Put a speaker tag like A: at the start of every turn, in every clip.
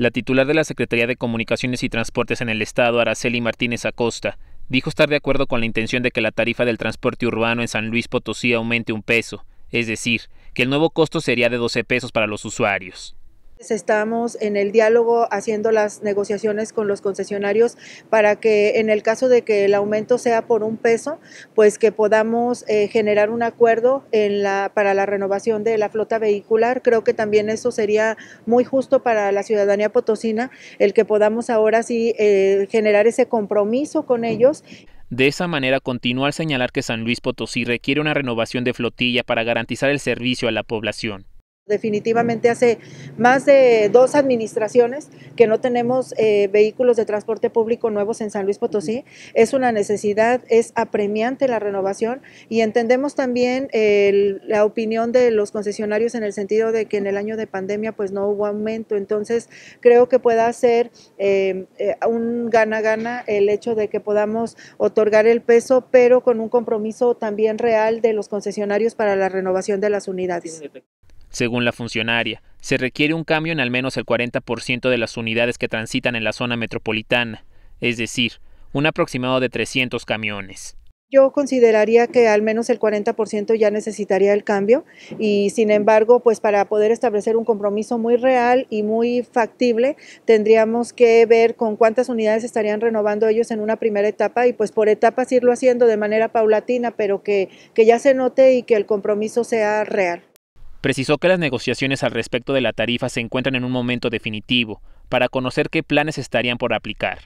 A: La titular de la Secretaría de Comunicaciones y Transportes en el Estado, Araceli Martínez Acosta, dijo estar de acuerdo con la intención de que la tarifa del transporte urbano en San Luis Potosí aumente un peso, es decir, que el nuevo costo sería de 12 pesos para los usuarios.
B: Estamos en el diálogo haciendo las negociaciones con los concesionarios para que en el caso de que el aumento sea por un peso, pues que podamos eh, generar un acuerdo para la renovación de la flota vehicular. Creo que también eso sería muy justo para la ciudadanía potosina, el que podamos ahora sí eh, generar ese compromiso con ellos.
A: De esa manera, continuar señalar que San Luis Potosí requiere una renovación de flotilla para garantizar el servicio a la población.
B: Definitivamente hace más de dos administraciones que no tenemos eh, vehículos de transporte público nuevos en San Luis Potosí. Es una necesidad, es apremiante la renovación y entendemos también eh, la opinión de los concesionarios en el sentido de que en el año de pandemia pues no hubo aumento. Entonces creo que pueda ser eh, un gana-gana el hecho de que podamos otorgar el peso, pero con un compromiso también real de los concesionarios para la renovación de las unidades.
A: Según la funcionaria, se requiere un cambio en al menos el 40% de las unidades que transitan en la zona metropolitana, es decir, un aproximado de 300 camiones.
B: Yo consideraría que al menos el 40% ya necesitaría el cambio y sin embargo, pues para poder establecer un compromiso muy real y muy factible, tendríamos que ver con cuántas unidades estarían renovando ellos en una primera etapa y pues por etapas irlo haciendo de manera paulatina, pero que, que ya se note y que el compromiso sea real.
A: Precisó que las negociaciones al respecto de la tarifa se encuentran en un momento definitivo, para conocer qué planes estarían por aplicar.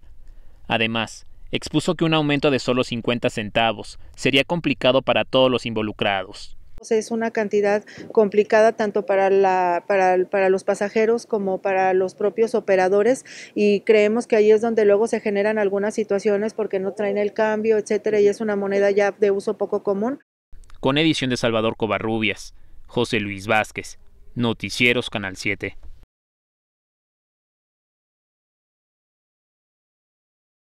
A: Además, expuso que un aumento de solo 50 centavos sería complicado para todos los involucrados
B: es una cantidad complicada tanto para, los pasajeros como para los propios operadores y creemos que ahí es donde luego se generan algunas situaciones porque no traen el cambio, etcétera, y es una moneda ya de uso poco común.
A: Con edición de Salvador Covarrubias. José Luis Vázquez, Noticieros Canal 7.